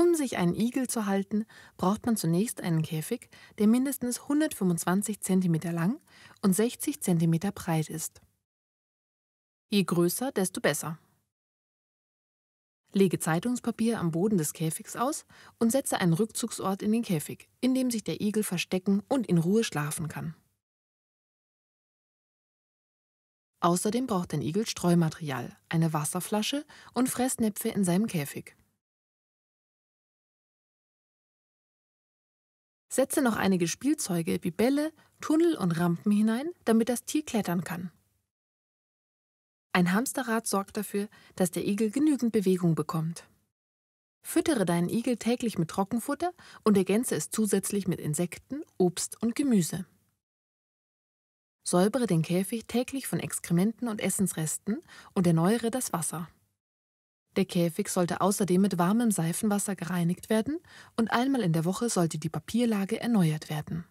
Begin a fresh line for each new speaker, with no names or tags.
Um sich einen Igel zu halten, braucht man zunächst einen Käfig, der mindestens 125 cm lang und 60 cm breit ist. Je größer, desto besser. Lege Zeitungspapier am Boden des Käfigs aus und setze einen Rückzugsort in den Käfig, in dem sich der Igel verstecken und in Ruhe schlafen kann. Außerdem braucht ein Igel Streumaterial, eine Wasserflasche und Fressnäpfe in seinem Käfig.
Setze noch einige
Spielzeuge wie Bälle, Tunnel und Rampen hinein, damit das Tier klettern kann. Ein Hamsterrad sorgt dafür, dass der Igel genügend Bewegung bekommt. Füttere deinen Igel täglich mit Trockenfutter und ergänze es zusätzlich mit Insekten, Obst und Gemüse. Säubere den Käfig täglich von Exkrementen und Essensresten und erneuere das Wasser. Der Käfig sollte außerdem mit warmem Seifenwasser gereinigt werden und einmal in der Woche sollte die Papierlage erneuert werden.